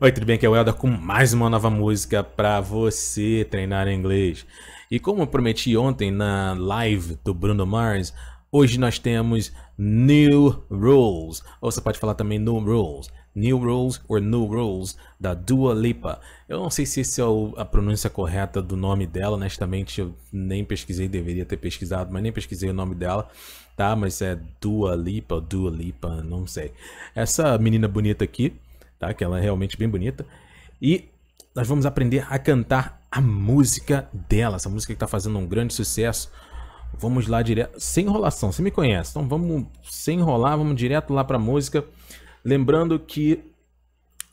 Oi, tudo bem? Aqui é o Elda com mais uma nova música para você treinar inglês. E como eu prometi ontem na live do Bruno Mars, hoje nós temos New Rules. Ou você pode falar também New Rules. New Rules or New Rules, da Dua Lipa. Eu não sei se essa é a pronúncia correta do nome dela, honestamente eu nem pesquisei, deveria ter pesquisado, mas nem pesquisei o nome dela, tá? Mas é Dua Lipa, Dua Lipa, não sei. Essa menina bonita aqui, tá? Que ela é realmente bem bonita. E nós vamos aprender a cantar a música dela, essa música que está fazendo um grande sucesso. Vamos lá direto, sem enrolação, você me conhece, então vamos sem enrolar, vamos direto lá para a música. Lembrando que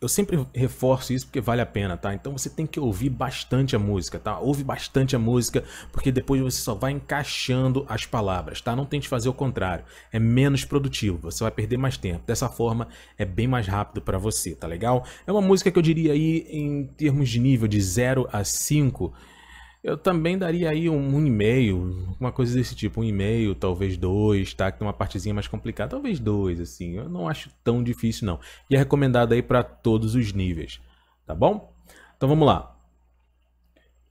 eu sempre reforço isso porque vale a pena, tá? Então você tem que ouvir bastante a música, tá? Ouve bastante a música, porque depois você só vai encaixando as palavras, tá? Não tente fazer o contrário. É menos produtivo, você vai perder mais tempo. Dessa forma, é bem mais rápido para você, tá legal? É uma música que eu diria aí em termos de nível de 0 a 5, eu também daria aí um, um e-mail, uma coisa desse tipo, um e-mail, talvez dois, tá? Que tem uma partezinha mais complicada, talvez dois, assim. Eu não acho tão difícil, não. E é recomendado aí para todos os níveis, tá bom? Então vamos lá.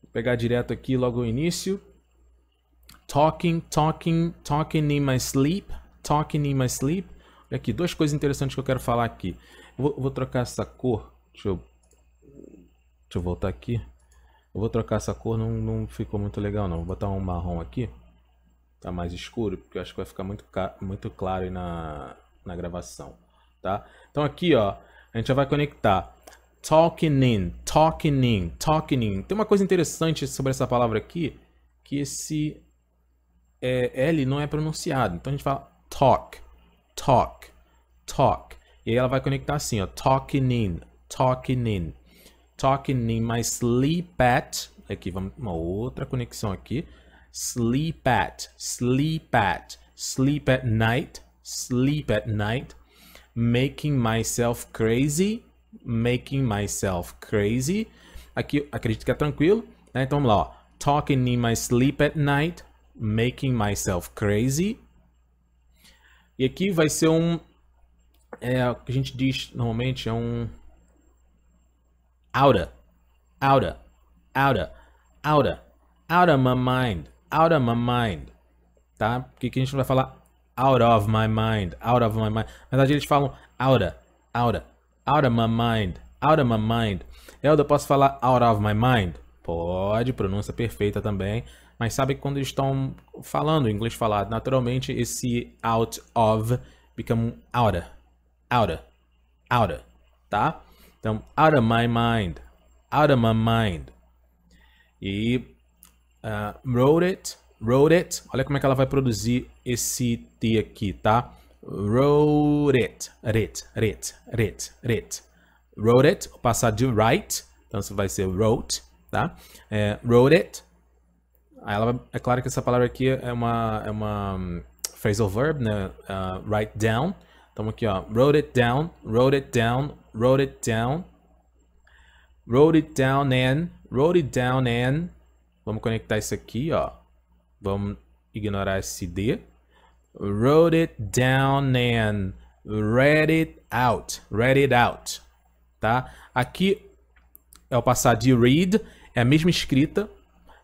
Vou pegar direto aqui logo no início. Talking, talking, talking in my sleep, talking in my sleep. Olha aqui, duas coisas interessantes que eu quero falar aqui. Eu vou, vou trocar essa cor. Deixa eu, deixa eu voltar aqui. Eu vou trocar essa cor, não, não ficou muito legal não. Vou botar um marrom aqui. Tá mais escuro, porque eu acho que vai ficar muito, muito claro na, na gravação, tá? Então aqui, ó, a gente já vai conectar talking in, talking in, talking in. Tem uma coisa interessante sobre essa palavra aqui, que esse é, L não é pronunciado. Então a gente fala talk, talk, talk. E aí ela vai conectar assim, ó, talking in, talking in. Talking in my sleep at. Aqui, vamos, uma outra conexão aqui. Sleep at, sleep at, sleep at night, sleep at night. Making myself crazy, making myself crazy. Aqui, acredito que é tranquilo, né? Então vamos lá, ó. Talking in my sleep at night, making myself crazy. E aqui vai ser um... É, o que a gente diz normalmente é um... Outa, outa, outa, outa, out of my mind, out of my mind, tá? Porque aqui a gente não vai falar out of my mind, out of my mind. Na verdade, eles falam outa, outa, out of my mind, out of my mind. Elda, posso falar out of my mind? Pode, pronúncia perfeita também. Mas sabe que quando eles estão falando inglês falado, naturalmente esse out of fica um outa, outa, tá? Então, out of my mind, out of my mind. E uh, wrote it, wrote it. Olha como é que ela vai produzir esse T aqui, tá? Wrote it, it, it, it, it. Wrote it, vou passar de write, então isso vai ser wrote, tá? É, wrote it. Aí ela é claro que essa palavra aqui é uma, é uma um, phrasal verb, né? Uh, write down. Então aqui, ó, wrote it down, wrote it down, wrote it down, wrote it down and, wrote it down and, vamos conectar isso aqui, ó, vamos ignorar esse D, wrote it down and read it out, read it out, tá? Aqui é o passado de read, é a mesma escrita,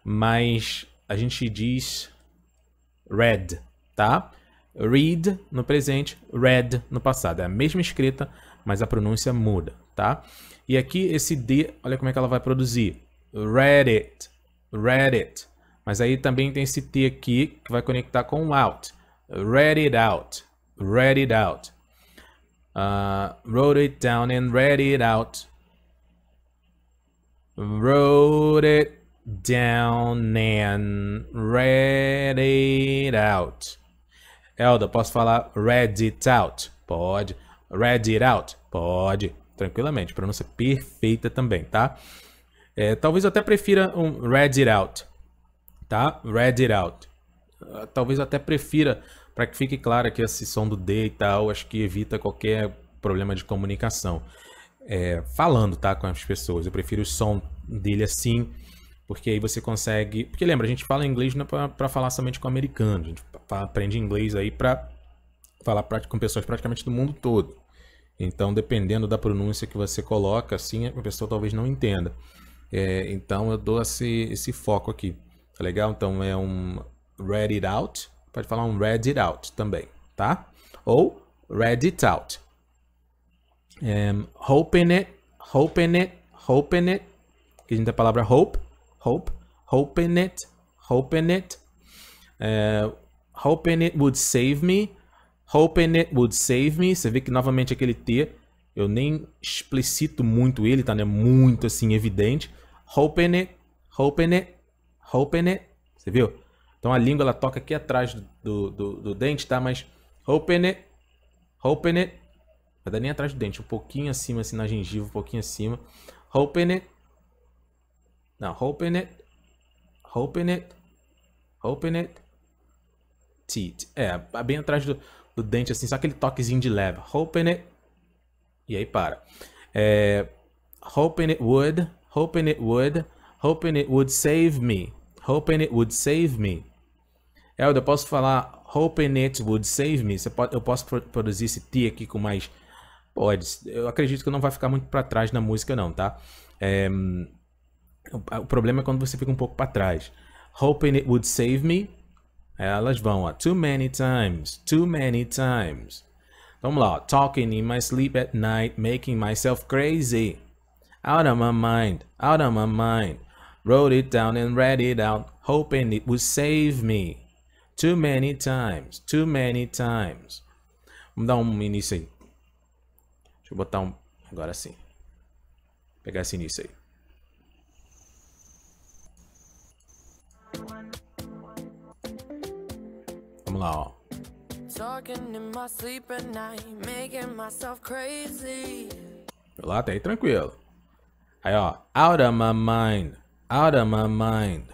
mas a gente diz read, tá? Read no presente, read no passado, é a mesma escrita, mas a pronúncia muda, tá? E aqui esse D, olha como é que ela vai produzir. Reddit, Reddit. Mas aí também tem esse T aqui que vai conectar com o out. Read it out, read it out. Uh, wrote it down and read it out. Wrote it down and read it out. Elda, posso falar read it out? Pode. Read it out? Pode, tranquilamente. Pronúncia perfeita também, tá? É, talvez eu até prefira um read it out, tá? Read it out. Ah, talvez eu até prefira, para que fique claro aqui esse som do D e tal, acho que evita qualquer problema de comunicação. É, falando, tá? Com as pessoas. Eu prefiro o som dele assim, porque aí você consegue. Porque lembra, a gente fala inglês não é para falar somente com americanos, a gente aprende inglês aí para falar com pessoas praticamente do mundo todo. Então, dependendo da pronúncia que você coloca, assim, a pessoa talvez não entenda. É, então, eu dou esse, esse foco aqui. Tá legal? Então, é um read it out. Pode falar um read it out também, tá? Ou read it out. Um, é, hoping it, hoping it, hoping it. Aqui a gente tem a palavra hope, hope, hoping it, hoping it. Uh, hoping it would save me, Hoping it would save me. Você vê que novamente aquele T, eu nem explicito muito ele, tá? Né? Muito assim, evidente. Hoping it, hoping it, hoping it. Você viu? Então a língua ela toca aqui atrás do, do, do dente, tá? Mas hoping it, hoping it. Vai dar nem atrás do dente, um pouquinho acima, assim, na gengiva, um pouquinho acima. Hoping it. Não, hoping it. Hoping it. Hoping it. Teeth. É, bem atrás do do dente, assim, só aquele toquezinho de leve Hoping it. E aí para. É, hoping it would. Hoping it would. Hoping it would save me. Hoping it would save me. Elda, eu posso falar hoping it would save me? Você pode, eu posso produzir esse T aqui com mais. Pode. Eu acredito que não vai ficar muito para trás na música, não, tá? É, o, o problema é quando você fica um pouco para trás. Hoping it would save me. elas vão, too many times, too many times. Vamos lá, talking in my sleep at night, making myself crazy. Out of my mind, out of my mind. Wrote it down and read it out, hoping it would save me. Too many times, too many times. Vamos dar um início aí. Deixa eu botar um, agora sim. Pegar esse início aí. them Talking in my sleep at night, making myself crazy. Lá até aí, tranquilo. Aí, ó. Out of my mind. Out of my mind.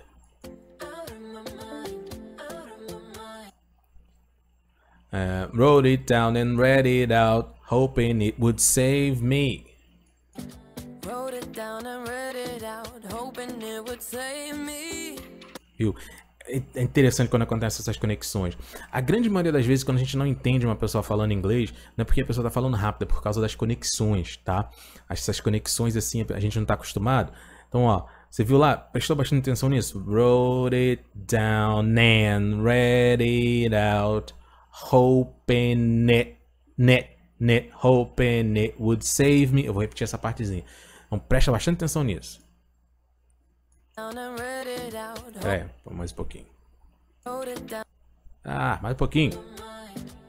Uh, wrote it down and read it out, hoping it would save me. Wrote it down and read it out, hoping it would save me. Viu? é interessante quando acontecem essas conexões. A grande maioria das vezes, quando a gente não entende uma pessoa falando inglês, não é porque a pessoa está falando rápido, é por causa das conexões, tá? Essas conexões, assim, a gente não está acostumado. Então, ó, você viu lá? Prestou bastante atenção nisso. Wrote it down and read it out, hoping it, net, net, hoping it would save me. Eu vou repetir essa partezinha. Então, presta bastante atenção nisso. É, mais um pouquinho. Ah, mais um pouquinho.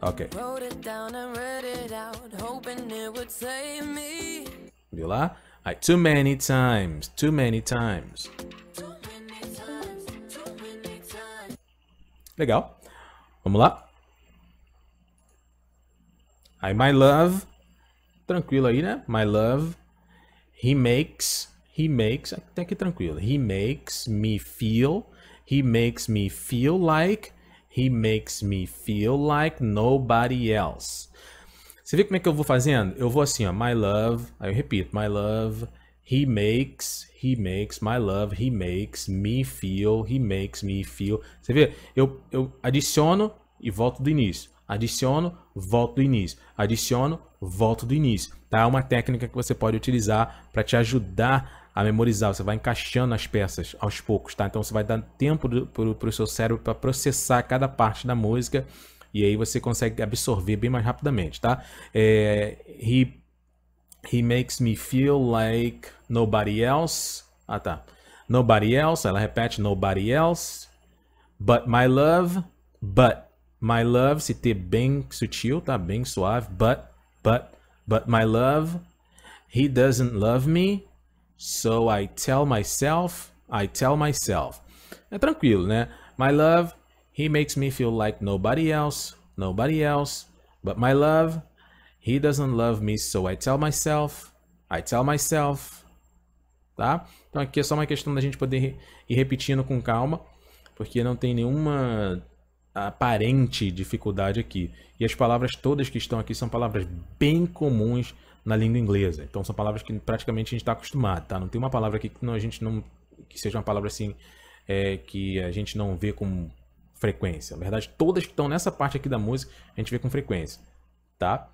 Ok. Viu lá? Aí, too many times, too many times. Legal. Vamos lá. Aí, my love. Tranquilo aí, né? My love. He makes He makes, até que tranquilo. He makes me feel, he makes me feel like, he makes me feel like nobody else. Você vê como é que eu vou fazendo? Eu vou assim, ó, my love, aí eu repito, my love, he makes, he makes, my love, he makes me feel, he makes me feel. Você vê? Eu, eu adiciono e volto do início. Adiciono, volto do início. Adiciono, volto do início tá? É uma técnica que você pode utilizar para te ajudar a memorizar. Você vai encaixando as peças aos poucos, tá? Então você vai dar tempo para o seu cérebro para processar cada parte da música e aí você consegue absorver bem mais rapidamente, tá? É, he, he makes me feel like nobody else. Ah, tá. Nobody else, ela repete nobody else. But my love, but my love, se ter bem sutil, tá? Bem suave, but, but But my love, he doesn't love me, so I tell myself, I tell myself. É tranquilo, né? My love, he makes me feel like nobody else, nobody else. But my love, he doesn't love me, so I tell myself, I tell myself. Tá? Então aqui é só uma questão da gente poder ir repetindo com calma, porque não tem nenhuma aparente dificuldade aqui. E as palavras todas que estão aqui são palavras bem comuns na língua inglesa. Então são palavras que praticamente a gente está acostumado, tá? Não tem uma palavra aqui que não, a gente não que seja uma palavra assim é, que a gente não vê com frequência. Na verdade, todas que estão nessa parte aqui da música a gente vê com frequência, tá?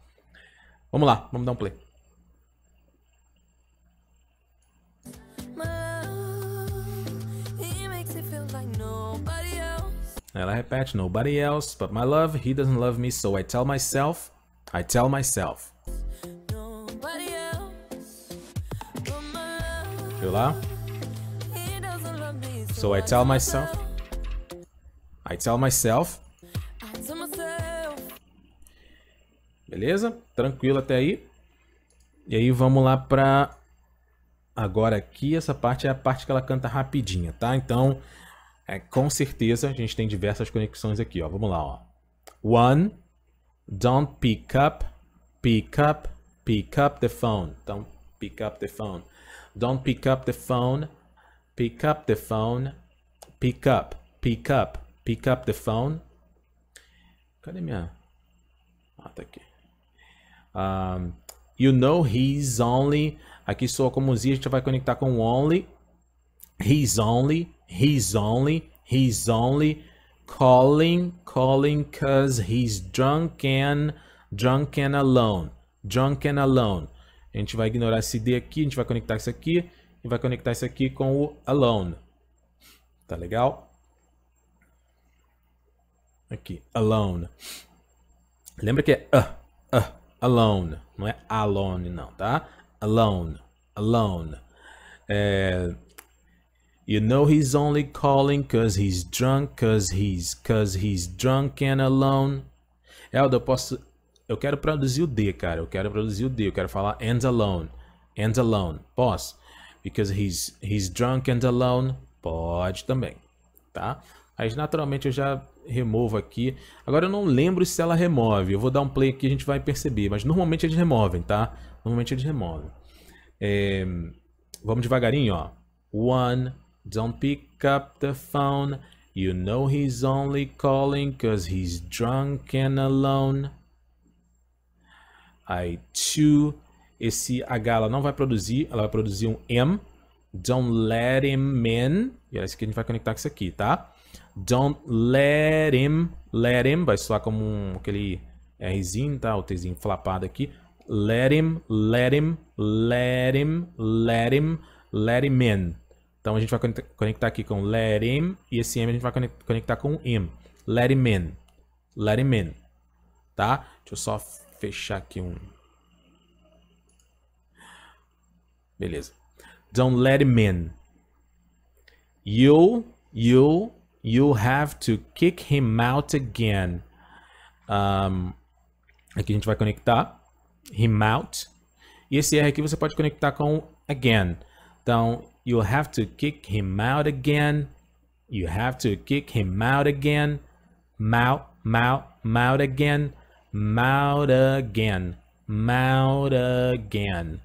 Vamos lá, vamos dar um play. Ela repete: Nobody else but my love, he doesn't love me, so I tell myself, I tell myself. Viu lá? So I tell myself. I tell myself. Beleza? Tranquilo até aí. E aí vamos lá pra... Agora aqui, essa parte é a parte que ela canta rapidinha, tá? Então, é, com certeza a gente tem diversas conexões aqui, ó. Vamos lá, ó. One, don't pick up, pick up, pick up the phone. Don't pick up the phone. Don't pick up the phone. Pick up the phone. Pick up, pick up, pick up the phone. Cadê minha? Ah, tá aqui. Um, you know he's only. Aqui soa como Z, a gente vai conectar com only. He's only. He's only, he's only calling, calling cause he's drunk and, drunk and alone. Drunk and alone. A gente vai ignorar esse D aqui, a gente vai conectar isso aqui e vai conectar isso aqui com o alone. Tá legal? Aqui, alone. Lembra que é uh, uh, alone, não é alone não, tá? Alone, alone. É, You know he's only calling cause he's drunk, cause he's, cause he's drunk and alone. Elda, eu posso. Eu quero produzir o D, cara. Eu quero produzir o D. Eu quero falar and alone. And alone. Posso? Because he's, he's drunk and alone. Pode também. Tá? Aí naturalmente eu já removo aqui. Agora eu não lembro se ela remove. Eu vou dar um play aqui e a gente vai perceber. Mas normalmente eles removem, tá? Normalmente eles removem. É... Vamos devagarinho, ó. One, Don't pick up the phone. You know he's only calling cause he's drunk and alone. I too. Esse H ela não vai produzir, ela vai produzir um M. Don't let him in. E é isso que a gente vai conectar com isso aqui, tá? Don't let him, let him, vai soar como um, aquele Rzinho, tá? O Tzinho flapado aqui. Let him, let him, let him, let him, let him, let him in. Então a gente vai conectar aqui com let him e esse m a gente vai conectar com him. Let him in. Let him in. Tá? Deixa eu só fechar aqui um. Beleza. Don't então, let him in. You, you, you have to kick him out again. Um, aqui a gente vai conectar him out. E esse R aqui você pode conectar com again. Então, You have to kick him out again. You have to kick him out again. Mount, mount, mount again. Mount again. Mount again.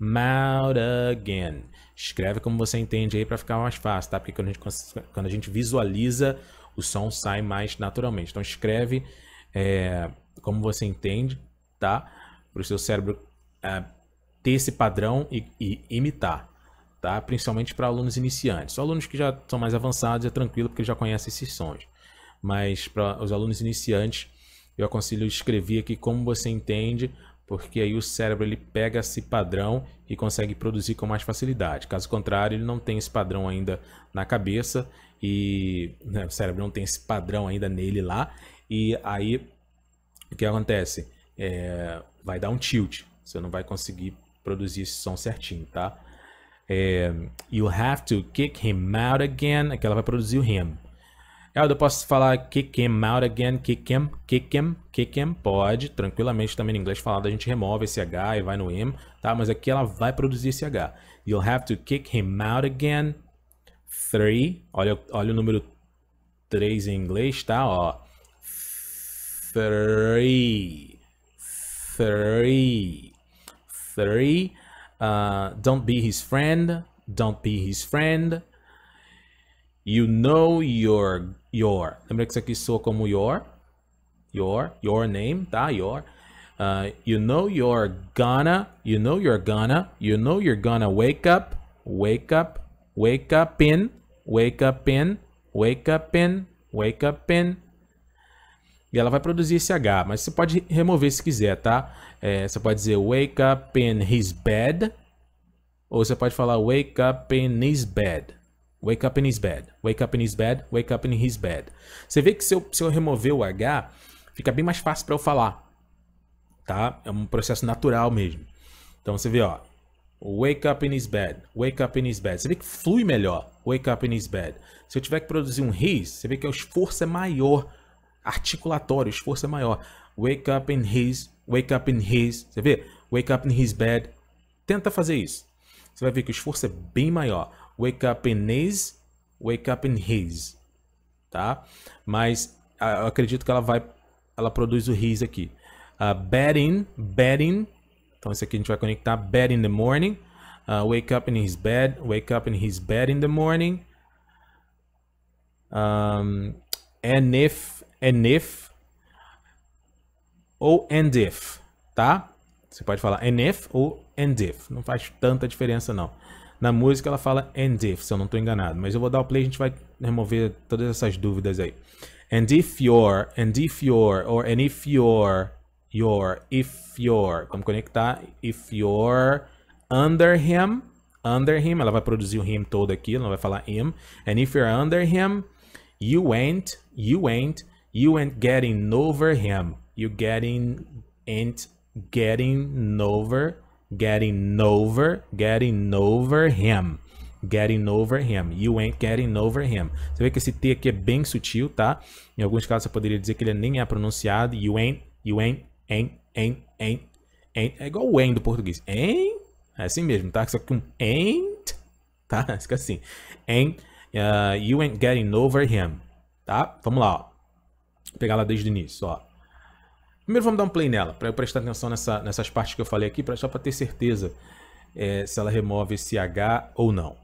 Mount again. Escreve como você entende aí para ficar mais fácil, tá? Porque quando a, gente, quando a gente visualiza, o som sai mais naturalmente. Então escreve é, como você entende, tá? Para o seu cérebro é, ter esse padrão e, e imitar tá? Principalmente para alunos iniciantes. só alunos que já são mais avançados é tranquilo porque já conhecem esses sons. Mas para os alunos iniciantes, eu aconselho escrever aqui como você entende, porque aí o cérebro ele pega esse padrão e consegue produzir com mais facilidade. Caso contrário, ele não tem esse padrão ainda na cabeça e né, o cérebro não tem esse padrão ainda nele lá. E aí o que acontece? É, vai dar um tilt. Você não vai conseguir produzir esse som certinho, tá? é, You have to kick him out again. Aqui ela vai produzir o him. eu posso falar kick him out again, kick him, kick him, kick him? Pode, tranquilamente, também em inglês falado, a gente remove esse H e vai no him, tá? Mas aqui ela vai produzir esse H. You'll have to kick him out again. Three, olha, olha o número 3 em inglês, tá? Ó. Three. Three. Three. Uh, don't be his friend. Don't be his friend. You know your, your. Lembra que isso aqui soa como your? Your, your name, tá? Your. Uh, you know you're gonna, you know you're gonna, you know you're gonna wake up, wake up, wake up in, wake up in, wake up in, wake up in. E ela vai produzir esse H, mas você pode remover se quiser, tá? É, você pode dizer wake up in his bed. Ou você pode falar wake up in his bed. Wake up in his bed. Wake up in his bed. Wake up in his bed. Você vê que se eu, se eu remover o H, fica bem mais fácil para eu falar. Tá? É um processo natural mesmo. Então você vê, ó. Wake up in his bed. Wake up in his bed. Você vê que flui melhor. Wake up in his bed. Se eu tiver que produzir um his, você vê que é o esforço é maior. Articulatório, o esforço é maior. Wake up in his, wake up in his, você vê? Wake up in his bed. Tenta fazer isso. Você vai ver que o esforço é bem maior. Wake up in his, wake up in his, tá? Mas eu acredito que ela vai, ela produz o his aqui. Uh, bed in, bed in. Então esse aqui a gente vai conectar bed in the morning. Uh, wake up in his bed, wake up in his bed in the morning. Um, and if, and if, ou and if, tá? Você pode falar and if ou and if, não faz tanta diferença não. Na música ela fala and if, se eu não estou enganado, mas eu vou dar o play e a gente vai remover todas essas dúvidas aí. And if your, and if your, or and if your, your, if your, vamos conectar, if you're under him, under him, ela vai produzir o him todo aqui, ela vai falar him, and if you're under him, you ain't, you ain't, you ain't getting over him. You getting and getting over, getting over, getting over him. Getting over him. You ain't getting over him. Você vê que esse T aqui é bem sutil, tá? Em alguns casos você poderia dizer que ele nem é pronunciado. You ain't, you ain't, ain't, ain't, ain't, ain't. É igual o 'ain' do português. Ain't. É assim mesmo, tá? Só que um ain't, tá? Fica assim. Ain't, uh, you ain't getting over him. Tá? Vamos lá, ó. Vou pegar lá desde o início, ó. Primeiro vamos dar um play nela, para eu prestar atenção nessa, nessas partes que eu falei aqui, pra, só para ter certeza é, se ela remove esse H ou não.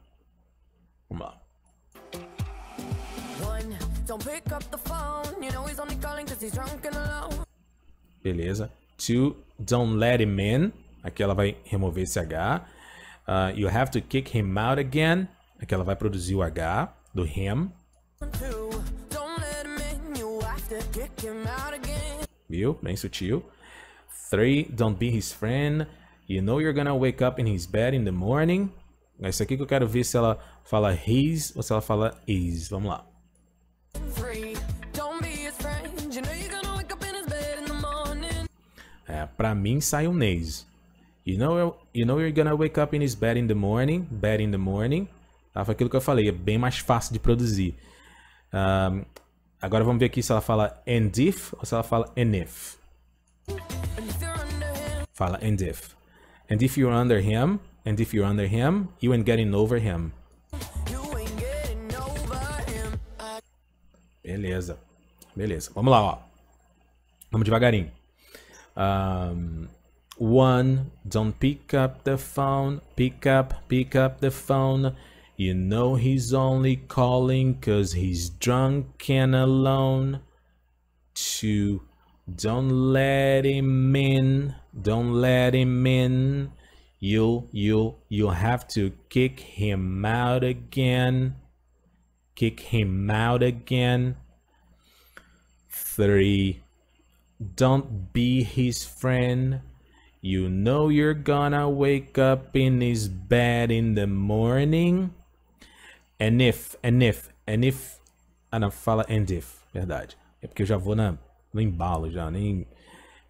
Vamos lá. Beleza. Two, don't let him in. Aqui ela vai remover esse H. Uh, you have to kick him out again. Aqui ela vai produzir o H do him. Two, don't let him in. You have to kick him out viu? Bem sutil. 3. Don't be his friend. You know you're gonna wake up in his bed in the morning. É isso aqui que eu quero ver se ela fala his ou se ela fala is. Vamos lá. É, pra mim sai um You know, you know you're gonna wake up in his bed in the morning. Bed in the morning. Tá? Foi aquilo que eu falei, é bem mais fácil de produzir. Um, Agora vamos ver aqui se ela fala and if ou se ela fala and if. Fala and if. And if you're under him, and if you're under him, you ain't getting over him. Beleza. Beleza. Vamos lá, ó. Vamos devagarinho. Um, one, don't pick up the phone, pick up, pick up the phone. You know he's only calling 'cause he's drunk and alone. Two, don't let him in, don't let him in. You'll, you'll, you'll have to kick him out again. Kick him out again. Three, don't be his friend. You know you're gonna wake up in his bed in the morning. NF, NF, NF. Ah, fala and if, verdade. É porque eu já vou na, no embalo já, nem.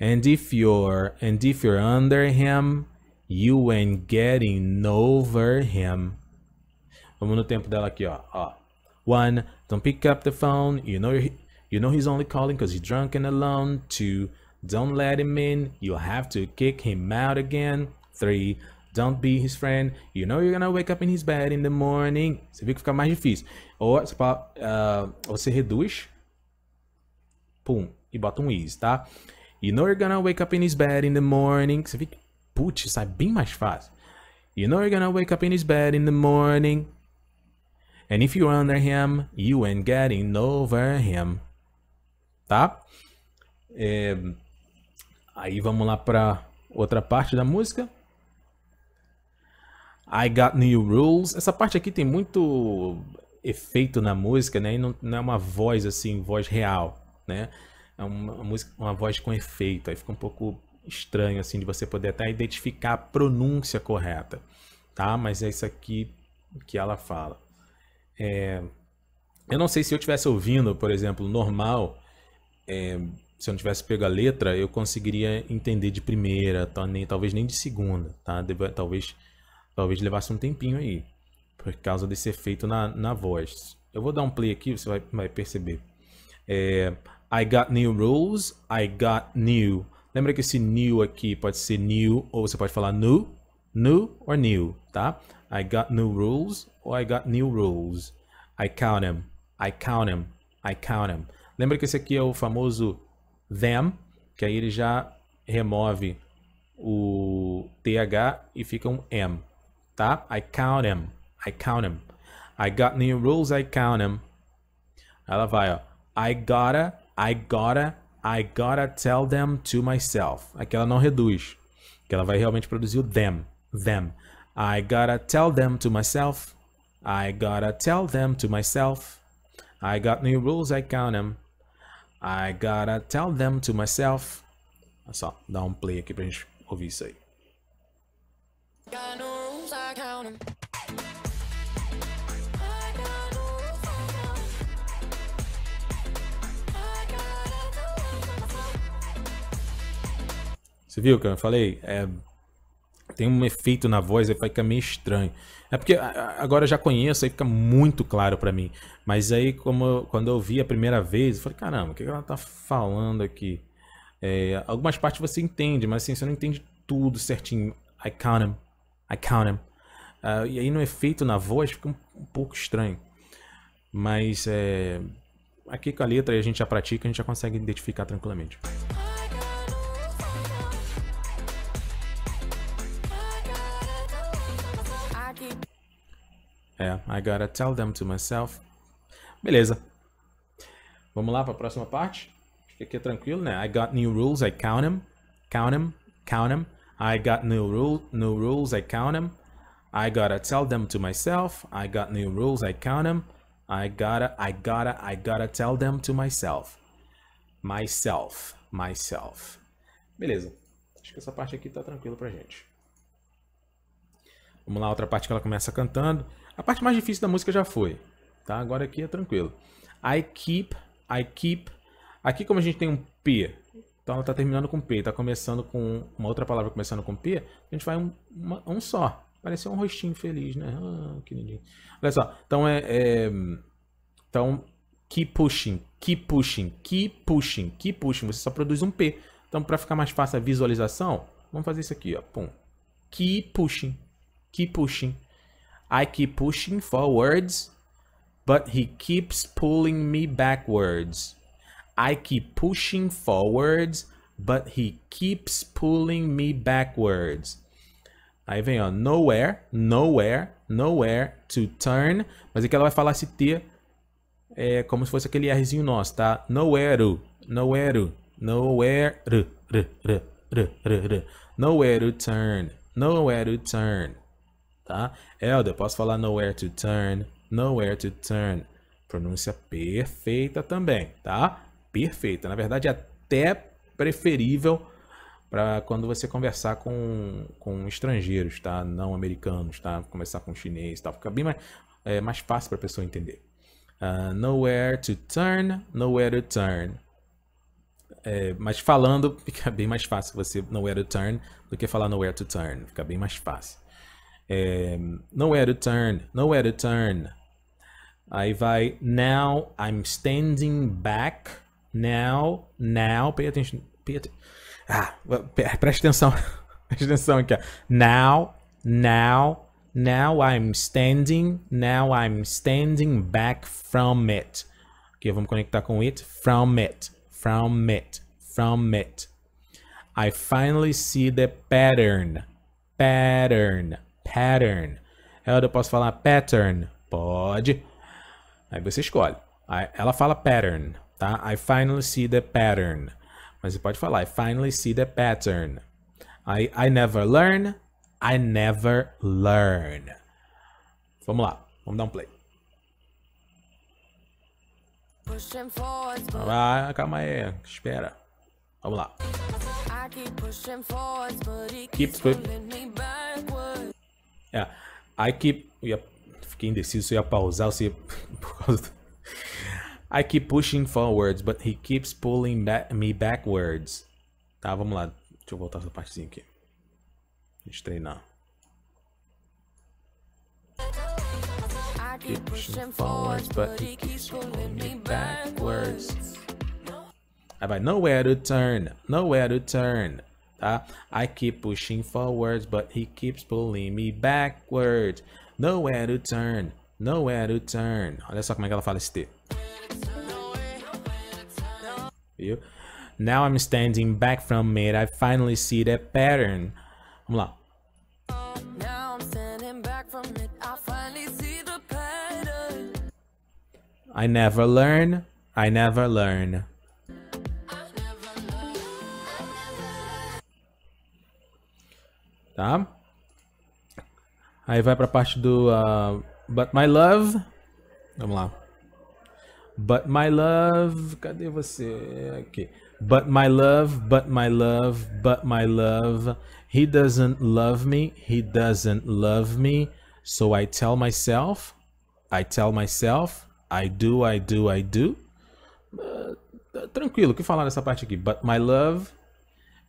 And if you're, and if you're under him, you ain't getting over him. Vamos no tempo dela aqui, ó. ó. One, don't pick up the phone. You know, you know he's only calling because he's drunk and alone. Two, don't let him in. You'll have to kick him out again. Three, Don't be his friend. You know you're gonna wake up in his bed in the morning. Você viu que fica mais difícil. Ou uh, você reduz. Pum. E bota um is, tá? You know you're gonna wake up in his bed in the morning. Você vê que, putz, sai é bem mais fácil. You know you're gonna wake up in his bed in the morning. And if you're under him, you ain't getting over him. Tá? É... Aí vamos lá pra outra parte da música. I Got New Rules. Essa parte aqui tem muito efeito na música, né? E não, não é uma voz assim, voz real, né? É uma, música, uma voz com efeito. Aí fica um pouco estranho assim de você poder até identificar a pronúncia correta, tá? Mas é isso aqui que ela fala. É... Eu não sei se eu tivesse ouvindo, por exemplo, normal, é... se eu não tivesse pego a letra, eu conseguiria entender de primeira, tá? nem, talvez nem de segunda, tá? Deve... Talvez Talvez levasse um tempinho aí, por causa desse efeito na, na voz. Eu vou dar um play aqui, você vai, vai perceber. É, I got new rules, I got new. Lembra que esse new aqui pode ser new ou você pode falar new, new or new, tá? I got new rules or I got new rules. I count them, I count them, I count them. Lembra que esse aqui é o famoso them, que aí ele já remove o TH e fica um M tá? I count them. I count them. I got new rules, I count them. Ela vai, ó. I gotta, I gotta, I gotta tell them to myself. Aqui ela não reduz. Que ela vai realmente produzir o them. Them. I gotta tell them to myself. I gotta tell them to myself. I got new rules, I count them. I gotta tell them to myself. Olha só, dá um play aqui pra gente ouvir isso aí count Você viu que eu falei? É, tem um efeito na voz e fica meio estranho. É porque agora eu já conheço, aí fica muito claro para mim. Mas aí, como eu, quando eu vi a primeira vez, eu falei, caramba, o que ela tá falando aqui? É, algumas partes você entende, mas assim, você não entende tudo certinho. I count him, I count him, Uh, e aí no efeito na voz fica um, um pouco estranho. Mas é, aqui com a letra a gente já pratica, a gente já consegue identificar tranquilamente. É, I gotta tell them to myself. Beleza. Vamos lá para a próxima parte. Acho que aqui é tranquilo, né? I got new rules, I count them. Count them, count them. I got new, rule, new rules, I count them. I gotta tell them to myself. I got new rules. I count them. I gotta, I gotta, I gotta tell them to myself. Myself, myself. Beleza. Acho que essa parte aqui tá tranquila pra gente. Vamos lá, outra parte que ela começa cantando. A parte mais difícil da música já foi, tá? Agora aqui é tranquilo. I keep, I keep. Aqui como a gente tem um P, então ela tá terminando com P, tá começando com uma outra palavra começando com P, a gente vai um, uma, um só. Pareceu um rostinho feliz, né? Ah, que lindinho. Olha só. Então é, é. Então, keep pushing, keep pushing, keep pushing, keep pushing. Você só produz um P. Então, para ficar mais fácil a visualização, vamos fazer isso aqui, ó. Pum. Keep pushing, keep pushing. I keep pushing forwards, but he keeps pulling me backwards. I keep pushing forwards, but he keeps pulling me backwards. Aí vem, ó, nowhere, nowhere, nowhere to turn. Mas aqui ela vai falar esse T é, como se fosse aquele Rzinho nosso, tá? Nowhere to, nowhere to, nowhere to, r, r, r, r, r, nowhere to turn, nowhere to turn, tá? Elder, posso falar nowhere to turn, nowhere to turn. Pronúncia perfeita também, tá? Perfeita. Na verdade, é até preferível para quando você conversar com, com estrangeiros, tá? Não americanos, tá? Começar com chinês, tá? Fica bem mais, é, mais fácil para a pessoa entender. Uh, nowhere to turn, nowhere to turn. É, mas falando fica bem mais fácil você nowhere to turn do que falar nowhere to turn. Fica bem mais fácil. É, nowhere to turn, nowhere to turn. Aí vai now I'm standing back. Now, now, pay attention. Pay attention ah, preste atenção. preste atenção aqui. Ó. Now, now, now I'm standing, now I'm standing back from it. Aqui, vamos conectar com it. From it, from it, from it. I finally see the pattern. Pattern, pattern. Ela, eu posso falar pattern? Pode. Aí você escolhe. Ela fala pattern, tá? I finally see the pattern. Mas você pode falar, I finally see the pattern. I, I never learn, I never learn. Vamos lá, vamos dar um play. Ah, calma aí, espera. Vamos lá. Keep Yeah. É, I keep. Eu ia, fiquei indeciso se eu ia pausar ou se. Por causa do... I keep pushing forwards, but he keeps pulling me backwards. Tá, vamos lá. Deixa eu voltar essa partezinha aqui. Deixa eu treinar. I keep pushing forwards, but he keeps pulling me backwards. Aí vai, nowhere to turn, nowhere to turn, tá? I keep pushing forwards, but he keeps pulling me backwards. Nowhere to turn, nowhere to turn. Olha só como é que ela fala esse T. Viu? Now I'm standing back from it. I finally see the pattern. Vamos lá. I never learn. I never learn. Tá? Aí vai pra parte do uh, But My Love. Vamos lá. But my love. Cadê você? Aqui. But my love, but my love, but my love. He doesn't love me, he doesn't love me. So I tell myself, I tell myself, I do, I do, I do. Uh, tranquilo, o que falar nessa parte aqui? But my love,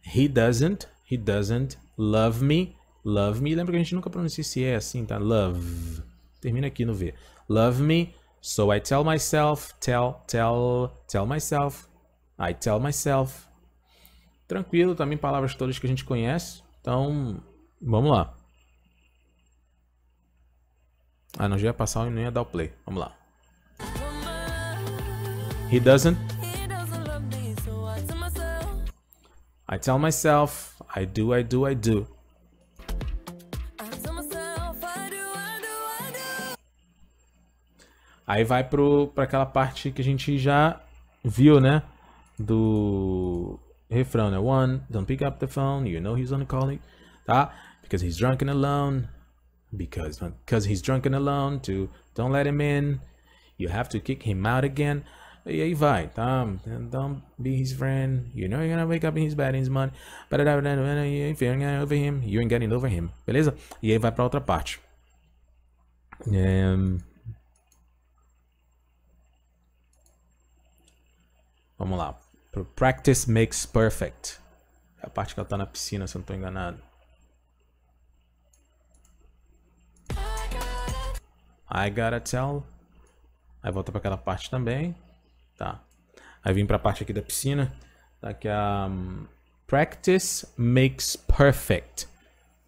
he doesn't, he doesn't love me, love me. Lembra que a gente nunca pronuncia se é assim, tá? Love. Termina aqui no V. Love me So I tell myself, tell, tell, tell myself, I tell myself. Tranquilo, também palavras todas que a gente conhece. Então, vamos lá. Ah, não, já ia passar e não ia dar o play. Vamos lá. He doesn't. I tell myself, I do, I do, I do. Aí vai para aquela parte que a gente já viu, né? Do refrão, né? One, don't pick up the phone, you know he's on the calling, tá? Because he's drunk and alone. Because, because he's drunk and alone, too. Don't let him in. You have to kick him out again. E aí vai, tá? Don't be his friend. You know you're gonna wake up in his bed in his money. But you ain't getting over him. You ain't getting over him. Beleza? E aí vai para outra parte. Vamos lá. practice makes perfect. É a parte que ela tá na piscina, se eu não tô enganado. I gotta tell. Aí volta para aquela parte também. Tá. Aí vim para a parte aqui da piscina. Tá aqui a um, practice makes perfect.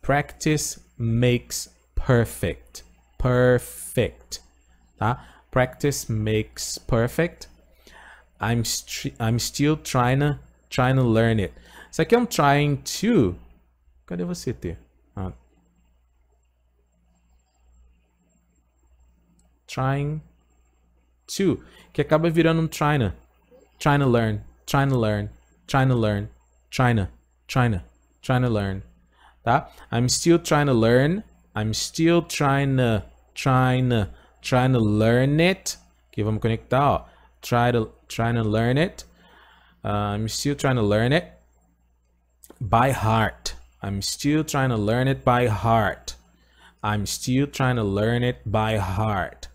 Practice makes perfect. Perfect. Tá? Practice makes perfect. I'm, I'm still trying to, trying to learn it. Isso aqui é um trying to. Cadê você, T? Ah. Trying to. Que acaba virando um trying to. Trying to learn. Trying to learn. Trying to learn. Trying to. Trying to. Trying to learn. Tá? I'm still trying to learn. I'm still trying to. Trying to. Trying to learn it. Aqui vamos conectar, ó. try to trying to learn it. Uh, I'm still trying to learn it by heart. I'm still trying to learn it by heart. I'm still trying to learn it by heart.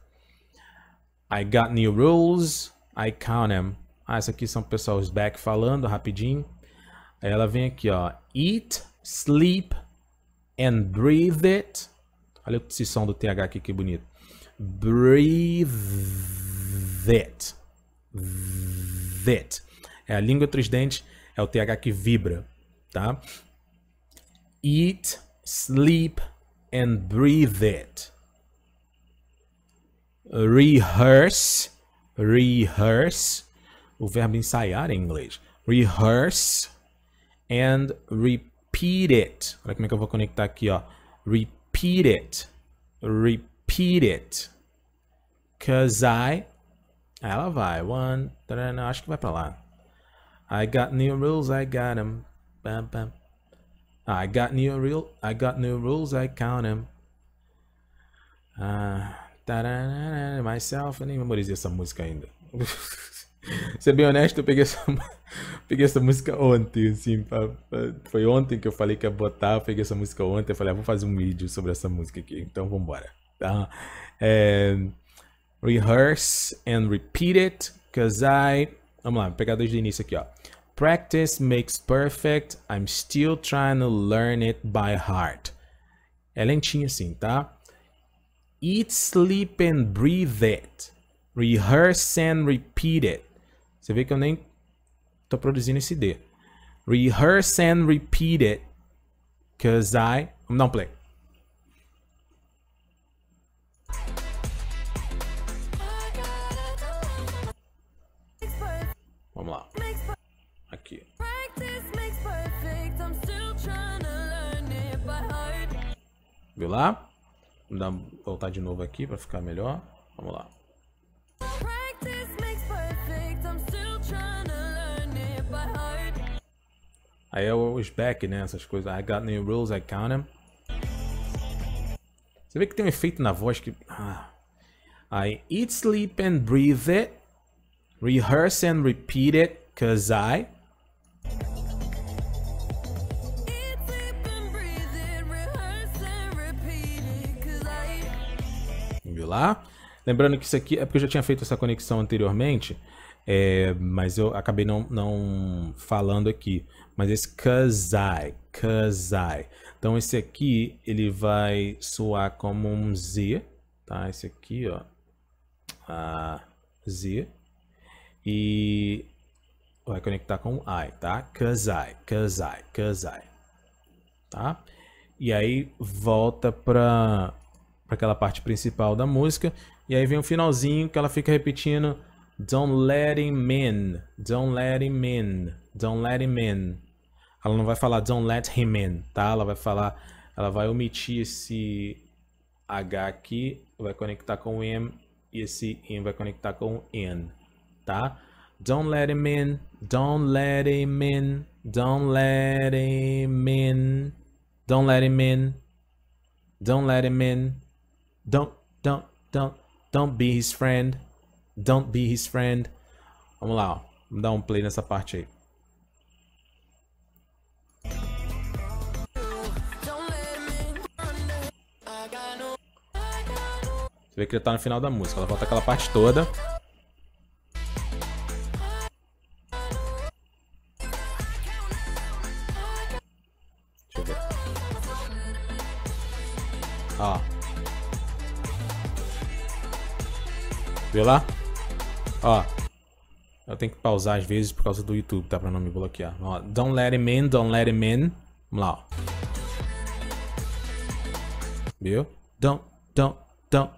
I got new rules. I count them. Ah, essa aqui são pessoal back falando rapidinho. Aí ela vem aqui, ó. Eat, sleep and breathe it. Olha esse som do TH aqui que bonito. Breathe it. that. É a língua dentes é o TH que vibra, tá? Eat, sleep and breathe it. Rehearse, rehearse, o verbo ensaiar em inglês. Rehearse and repeat it. Olha como é que eu vou conectar aqui, ó. Repeat it, repeat it. Cause I ela vai. One. Tarana, acho que vai pra lá. I got new rules, I got them. Bam, bam. I got new real, I got new rules, I count them. Ah, myself, eu nem memorizei essa música ainda. Ser bem honesto, eu peguei essa, peguei essa música ontem, assim, pra, pra, foi ontem que eu falei que ia botar, eu peguei essa música ontem, eu falei, ah, vou fazer um vídeo sobre essa música aqui, então vambora, tá? É, Rehearse and repeat it, cause I... Vamos lá, vou pegar desde o início aqui, ó. Practice makes perfect, I'm still trying to learn it by heart. É lentinho assim, tá? Eat, sleep and breathe it. Rehearse and repeat it. Você vê que eu nem tô produzindo esse D. Rehearse and repeat it. Cause I... Vamos dar um play. lá. Vou dar, voltar de novo aqui para ficar melhor. Vamos lá. Aí é os back, né? Essas coisas. I got new rules, I count them. Você vê que tem um efeito na voz que... Ah. I eat, sleep and breathe it. Rehearse and repeat it. Cause I... lá. Lembrando que isso aqui é porque eu já tinha feito essa conexão anteriormente, é, mas eu acabei não, não falando aqui. Mas esse kazai, kazai. Então esse aqui ele vai soar como um Z, tá? Esse aqui, ó, a Z. E vai conectar com I, tá? Kazai, kazai, kazai, tá? E aí volta para para aquela parte principal da música. E aí vem o finalzinho que ela fica repetindo: Don't let him in, don't let him in, don't let him in. Ela não vai falar don't let him in, tá? Ela vai falar, ela vai omitir esse H aqui, vai conectar com M e esse m vai conectar com N, tá? Don't let him in, don't let him in, don't let him in, don't let him in, don't let him in. Don't, don't, don't, don't be his friend. Don't be his friend. Vamos lá, ó. Vamos dar um play nessa parte aí. Você vê que ele tá no final da música. Ela volta aquela parte toda. Deixa eu ver. Ó. Vê lá. Ó. Eu tenho que pausar às vezes por causa do YouTube, tá? Pra não me bloquear. Ó, don't let him in, don't let him in. Vamos lá, ó. Viu? Don't, don't, don't.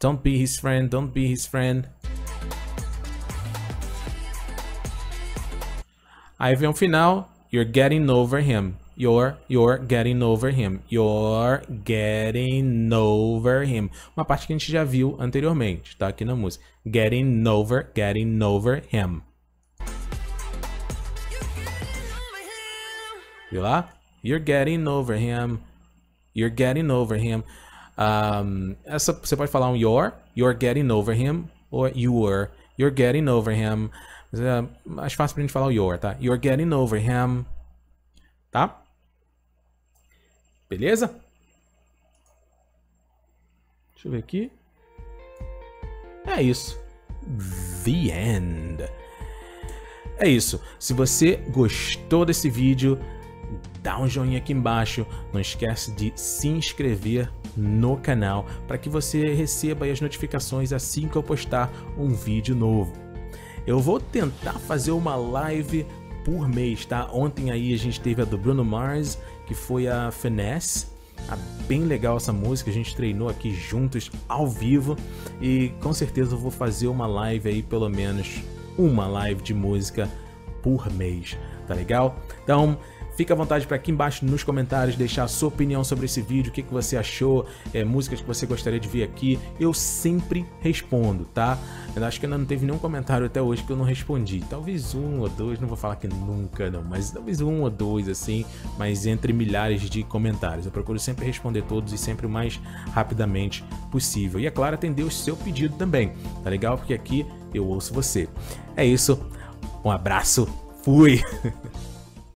Don't be his friend, don't be his friend. Aí vem o final. You're getting over him. You're, you're getting over him. You're getting over him. Uma parte que a gente já viu anteriormente, tá? Aqui na música. Getting over, getting over him. Viu lá? You're getting over him. You're getting over him. Um, essa, você pode falar um you're, you're getting over him, ou you were, you're getting over him. Mas é mais fácil pra gente falar o you're, tá? You're getting over him. Tá? Beleza? Deixa eu ver aqui. É isso. The end. É isso. Se você gostou desse vídeo, dá um joinha aqui embaixo. Não esquece de se inscrever no canal para que você receba as notificações assim que eu postar um vídeo novo. Eu vou tentar fazer uma live por mês, tá? Ontem aí a gente teve a do Bruno Mars que foi a Finesse. Ah, bem legal essa música, a gente treinou aqui juntos ao vivo e com certeza eu vou fazer uma live aí, pelo menos uma live de música por mês, tá legal? Então, Fica à vontade para aqui embaixo nos comentários deixar a sua opinião sobre esse vídeo, o que, que você achou, é, músicas que você gostaria de ver aqui. Eu sempre respondo, tá? Eu acho que ainda não teve nenhum comentário até hoje que eu não respondi. Talvez um ou dois, não vou falar que nunca não, mas talvez um ou dois assim, mas entre milhares de comentários. Eu procuro sempre responder todos e sempre o mais rapidamente possível. E é claro, atender o seu pedido também, tá legal? Porque aqui eu ouço você. É isso, um abraço, fui!